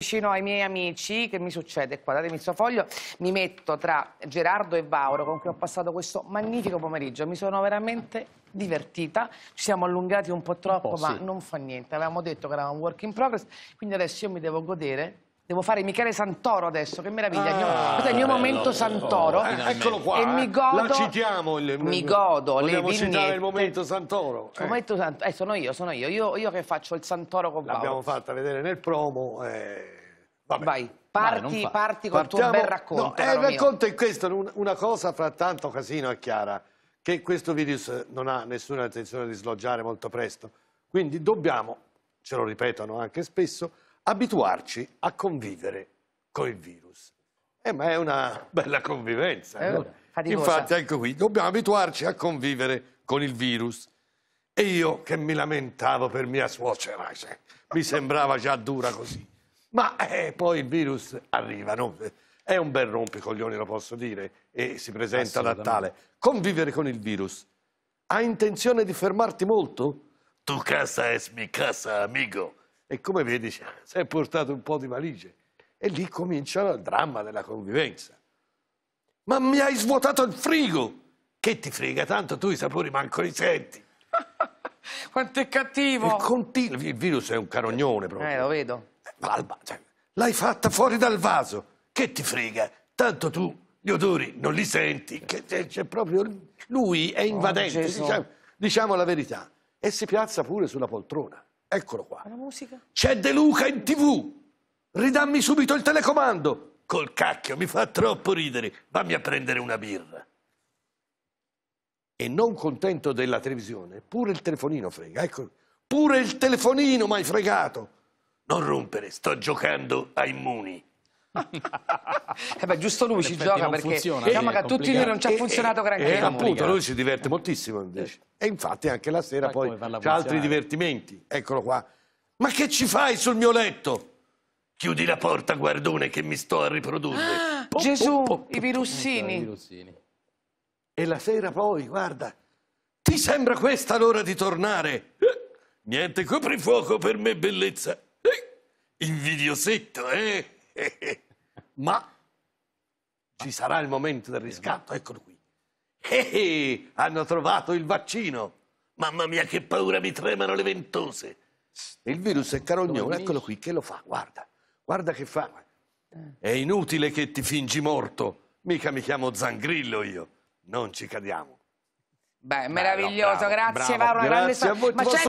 Vicino ai miei amici, che mi succede qua? Datemi il foglio, mi metto tra Gerardo e Vauro con cui ho passato questo magnifico pomeriggio. Mi sono veramente divertita, ci siamo allungati un po' troppo, un po', ma sì. non fa niente. Avevamo detto che era un work in progress, quindi adesso io mi devo godere Devo fare Michele Santoro adesso, che meraviglia. Ah, questo è il mio bello, momento Santoro. Eh, eccolo qua. Eh. E mi godo. La citiamo il, mi godo le citare il momento Santoro. Il eh. momento Santoro. Eh, sono io, sono io. io. io. che faccio il Santoro con Paolo. L'abbiamo fatta vedere nel promo. Eh, vabbè. Vai. Parti, Vai, parti col Partiamo... tuo bel racconto. No, eh, il racconto è questo, una cosa fra tanto casino è chiara, che questo virus non ha nessuna intenzione di sloggiare molto presto. Quindi dobbiamo, ce lo ripetono anche spesso, abituarci a convivere con il virus. Eh, ma è una bella convivenza. Eh, Infatti, ecco qui, dobbiamo abituarci a convivere con il virus. E io che mi lamentavo per mia suocera, cioè, mi sembrava già dura così. Ma eh, poi il virus arriva, no? è un bel rompicoglioni, lo posso dire, e si presenta da tale. Convivere con il virus. Hai intenzione di fermarti molto? Tu casa es mi casa, amigo e come vedi si è portato un po' di valigie. E lì comincia il dramma della convivenza. Ma mi hai svuotato il frigo! Che ti frega tanto, tu i sapori manco li senti. Quanto è cattivo! Il, il virus è un carognone proprio. Eh, lo vedo. Eh, cioè, l'hai fatta fuori dal vaso. Che ti frega? Tanto tu gli odori non li senti. C'è proprio... Lui è invadente, oh, diciamo, diciamo la verità. E si piazza pure sulla poltrona. Eccolo qua. C'è De Luca in tv. Ridammi subito il telecomando. Col cacchio, mi fa troppo ridere. Vammi a prendere una birra. E non contento della televisione, pure il telefonino frega. Ecco, pure il telefonino m'hai fregato. Non rompere, sto giocando a immuni eh beh, giusto lui ci gioca perché funziona, diciamo eh, che a tutti noi non ci ha funzionato granché. Eh, appunto, lui si diverte eh. moltissimo invece. Eh. E infatti anche la sera poi c'ha altri divertimenti. Eccolo qua. Ma che ci fai sul mio letto? Chiudi la porta, guardone, che mi sto a riprodurre. Ah, pop, Gesù, pop, pop, i virussini. E la sera poi, guarda, ti sembra questa l'ora di tornare? Niente coprifuoco per me, bellezza. Invidiosetto, eh? Ma ci sarà il momento del riscatto, eccolo qui. Eh, eh, hanno trovato il vaccino. Mamma mia, che paura, mi tremano le ventose. Il virus è carognolo, eccolo qui, che lo fa, guarda, guarda che fa. È inutile che ti fingi morto, mica mi chiamo Zangrillo io, non ci cadiamo. Beh, meraviglioso, bravo, grazie Varo, una grande storia.